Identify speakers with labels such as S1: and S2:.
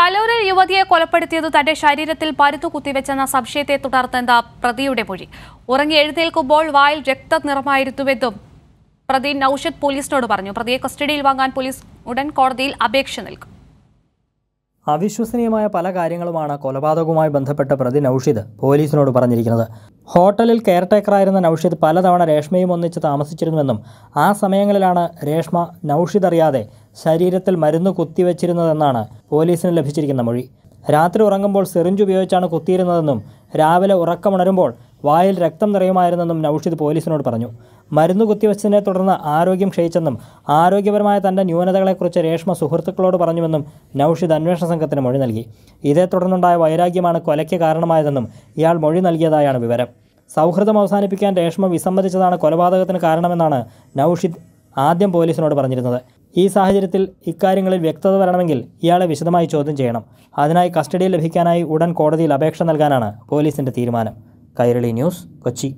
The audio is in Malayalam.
S1: കലൂരിൽ യുവതിയെ കൊലപ്പെടുത്തിയത് തന്റെ ശരീരത്തിൽ പരുത്തു കുത്തിവെച്ചെന്ന സംശയത്തെ തുടർന്നെന്ന പ്രതിയുടെ മൊഴി ഉറങ്ങി എഴുന്നേൽക്കുമ്പോൾ വായിൽ രക്തനിറമായിരുന്നുവെന്നും പ്രതി നൌഷദ് പോലീസിനോട് പറഞ്ഞു പ്രതിയെ കസ്റ്റഡിയിൽ വാങ്ങാൻ പോലീസ് ഉടൻ കോടതിയിൽ അപേക്ഷ നൽകും
S2: അവിശ്വസനീയമായ പല കാര്യങ്ങളുമാണ് കൊലപാതകവുമായി ബന്ധപ്പെട്ട പ്രതി നൌഷിദ് പോലീസിനോട് പറഞ്ഞിരിക്കുന്നത് ഹോട്ടലിൽ കെയർടേക്കറായിരുന്ന നൌഷിദ് പലതവണ രേഷ്മയും ഒന്നിച്ച് താമസിച്ചിരുന്നുവെന്നും ആ സമയങ്ങളിലാണ് രേഷ്മ നൌഷിദ് അറിയാതെ ശരീരത്തിൽ മരുന്ന് കുത്തിവെച്ചിരുന്നതെന്നാണ് പോലീസിന് ലഭിച്ചിരിക്കുന്ന മൊഴി രാത്രി ഉറങ്ങുമ്പോൾ സെറിഞ്ച് ഉപയോഗിച്ചാണ് കുത്തിയിരുന്നതെന്നും രാവിലെ ഉറക്കമുണരുമ്പോൾ വായിൽ രക്തം നിറയുമായിരുന്നെന്നും നൌഷിദ് പോലീസിനോട് പറഞ്ഞു മരുന്ന് കുത്തിവച്ചതിനെ തുടർന്ന് ആരോഗ്യം ക്ഷയിച്ചെന്നും ആരോഗ്യപരമായ തൻ്റെ ന്യൂനതകളെക്കുറിച്ച് രേഷ്മ സുഹൃത്തുക്കളോട് പറഞ്ഞുവെന്നും നൌഷിദ് അന്വേഷണ സംഘത്തിന് മൊഴി നൽകി ഇതേ തുടർന്നുണ്ടായ വൈരാഗ്യമാണ് കൊലയ്ക്ക് കാരണമായതെന്നും ഇയാൾ മൊഴി നൽകിയതായാണ് വിവരം സൗഹൃദം അവസാനിപ്പിക്കാൻ രേഷ്മ വിസമ്മതിച്ചതാണ് കൊലപാതകത്തിന് കാരണമെന്നാണ് നൌഷിദ് ആദ്യം പോലീസിനോട് പറഞ്ഞിരുന്നത് ഈ സാഹചര്യത്തിൽ ഇക്കാര്യങ്ങളിൽ വ്യക്തത വരണമെങ്കിൽ ഇയാളെ വിശദമായി ചോദ്യം ചെയ്യണം അതിനായി കസ്റ്റഡിയിൽ ലഭിക്കാനായി ഉടൻ കോടതിയിൽ അപേക്ഷ നൽകാനാണ് പോലീസിൻ്റെ തീരുമാനം കൈരളി ന്യൂസ് കൊച്ചി